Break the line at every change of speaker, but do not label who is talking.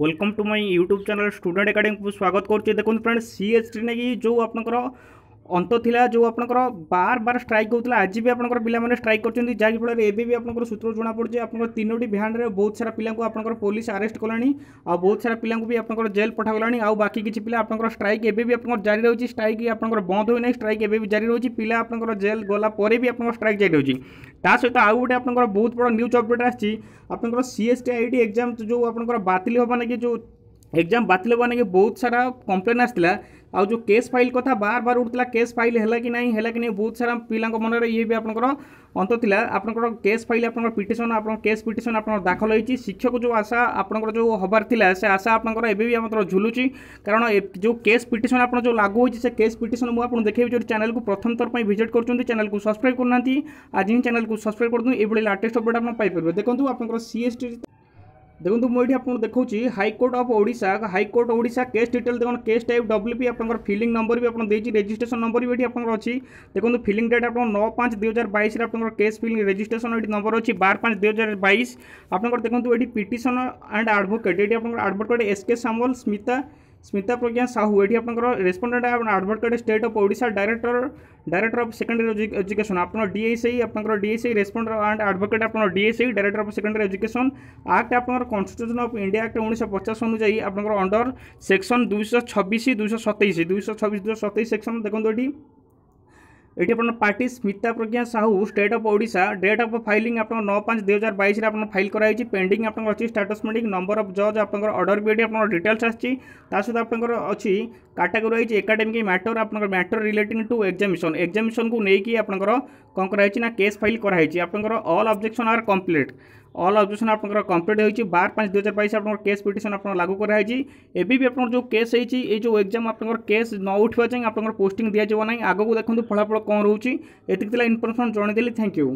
welcome to my YouTube channel student academy को स्वागत करुच्चे देखते फ्रेंड्स सी एस टी नहीं जो आप অন্ত লা যে আপনার বার বার স্ট্রাইক হোলা আজ বি আপনার পিলামানে স্ট্রাইক করছেন যাফলের এবে বি আপনার সূত্র জনাপড়ছে আপনার তিনোটি ভ্যান্ডে বহুত সারা পিলাঙ্কু আপনার পুলিশ আরেস্ট কলা আহত সারা পিলাঙ্কু বি আপনার জেল পঠাগলা আকি কিছু পিলা আপনার স্ট্রাইক এবে বি আপনার জারি রয়েছে স্ট্রাইক আপনার বন্ধ হয়ে না স্ট্রাইক এবে বি জারি রয়েছে পিলা আপনার জেল গলা পরে বি আপনার স্ট্রাইক জারি রয়েছে তা সহ আউ গোটে আপনার বহুত বড় নিউজ অপডেট আসছে আপনার সিএসটি আইটি এক্সাম যে আপনার বাতিল হবা নাকি যে এক্সাম বাতিল হবা নাকি বহুত সারা কমপ্লেন আসছিল ଆଉ ଯେଉଁ କେସ୍ ଫାଇଲ୍ କଥା ବାର ବାର ଉଠୁଥିଲା କେସ୍ ଫାଇଲ୍ ହେଲା କି ନାହିଁ ହେଲା କି ନାହିଁ ବହୁତ ସାରା ପିଲାଙ୍କ ମନରେ ଇଏ ବି ଆପଣଙ୍କର ଅନ୍ତ ଥିଲା ଆପଣଙ୍କର କେସ୍ ଫାଇଲ୍ ଆପଣଙ୍କର ପିଟିସନ୍ ଆପଣଙ୍କ କେସ୍ ପିଟିସନ୍ ଆପଣଙ୍କର ଦାଖଲ ହୋଇଛି ଶିକ୍ଷକ ଯେଉଁ ଆଶା ଆପଣଙ୍କର ଯେଉଁ ହେବାର ଥିଲା ସେ ଆଶା ଆପଣଙ୍କର ଏବେ ବି ଆମର ଝୁଲୁଛି କାରଣ ଯେଉଁ କେସ୍ ପିଟିସନ୍ ଆପଣ ଯେଉଁ ଲାଗୁ ହୋଇଛି ସେ କେସ୍ ପିଟିସନ୍ ମୁଁ ଆପଣଙ୍କୁ ଦେଖେଇବି ଯଦି ଚ୍ୟାନେଲ୍କୁ ପ୍ରଥମ ଥର ପାଇଁ ଭିଜିଟ୍ କରୁଛନ୍ତି ଚ୍ୟାନେଲ୍କୁ ସବସ୍କ୍ରାଇବ୍ କରୁନାହାନ୍ତି ଆଜି ହିଁ ଚ୍ୟାନେଲ୍କୁ ସବସ୍କ୍ରାଇବ୍ କରିଦିଅନ୍ତୁ ଏଭଳି ଲାଟେଷ୍ଟ ଅପଡ଼େଟ୍ ଆପଣ ପାଇପାରିବେ ଦେଖନ୍ତୁ ଆପଣଙ୍କର ସିଏସ୍ଟି দেখুন মু এটি আপনার দেখছি high court of Odisha high court Odisha case detail দেখুন কেস টাইপ ডব্লু বি আপনার ফিলিং নম্বর বি আপনার দিয়েছি রেজিষ্ট্রেসন নম্বর বি এটি আপনার অছি দেখুন ফিলিং ডেট আপনার নয় পাঁচ দুই হাজার বাইশে আপনার কেস ফিলিং রেজিষ্ট্রেসন এটি নম্বর অছি বার পাঁচ দুই হাজার বাইশ আপনার দেখুন এটি পিটিশন আন্ড আডভোকেট এটি আপনার advocate S K Samal Smita Smita Pragya Sahu ଏଠି ଆପଣଙ୍କର ରେସ୍ପଣ୍ଡେଣ୍ଟ ଆପଣ advocate state of Odisha director director of secondary education ଆପଣ ଡିଏସ୍ଆଇ ଆପଣଙ୍କର ଡିଏସ୍ଆଇ ରେସ୍ପଣ୍ଡର ଆଣ୍ଡ ଆଡ଼ଭୋକେଟ୍ ଆପଣ DSI director of secondary education act ଆପଣଙ୍କର କନଷ୍ଟିଚ୍ୟୁସନ୍ ଅଫ୍ ଇଣ୍ଡିଆ ଆକ୍ଟ ଉଣେଇଶହ ପଚାଶ ଅନୁଯାୟୀ ଆପଣଙ୍କର ଅଣ୍ଡର ସେକ୍ସନ୍ ଦୁଇଶହ ଛବିଶ ଦୁଇଶହ ସତେଇଶ ଦୁଇଶହ ଛବିଶ ଦୁଇଶହ ସତେଇଶ ସେକ୍ସନ୍ ଦେଖନ୍ତୁ ଏଠି এটি আপনার party Smita Pragya Sahu state of Odisha date of filing আপনার নয় পাঁচ দুই হাজার বাইশে আপনার ফাইল করা হয়েছে পেন্ডিং আপনার অনেক স্টাটস মিটিং নম্বর অফ জজ আপনার অর্ডর বি এটি আপনার ডিটেলস আসছে তা সহ আপনার অছি ক্যাটাগোরি হয়েছে একাডেমিক ম্যাটর আপনার matter relating to examination examination কু নেই আপনার କ'ଣ କରାଯାଇଛି ନା କେସ୍ ଫାଇଲ୍ କରାହେଇଛି ଆପଣଙ୍କର all objection are complete all objection আপনার কমপ্লিট হয়েছে বার পাঁচ দুই হাজার বাইশ আপনার কেস পিটিশন আপনার লাগু করা হয়েছে এবে বি আপনার যে কেস হয়েছে এই যে এক্সাম আপনার কেস ন উঠবা যাই আপনার পোস্টিং দিয়া যাব না আগুক দেখুন ফলাফল কম রয়েছে এতিক ইনফরমেশন জনাইদেলি থ্যাংক ইউ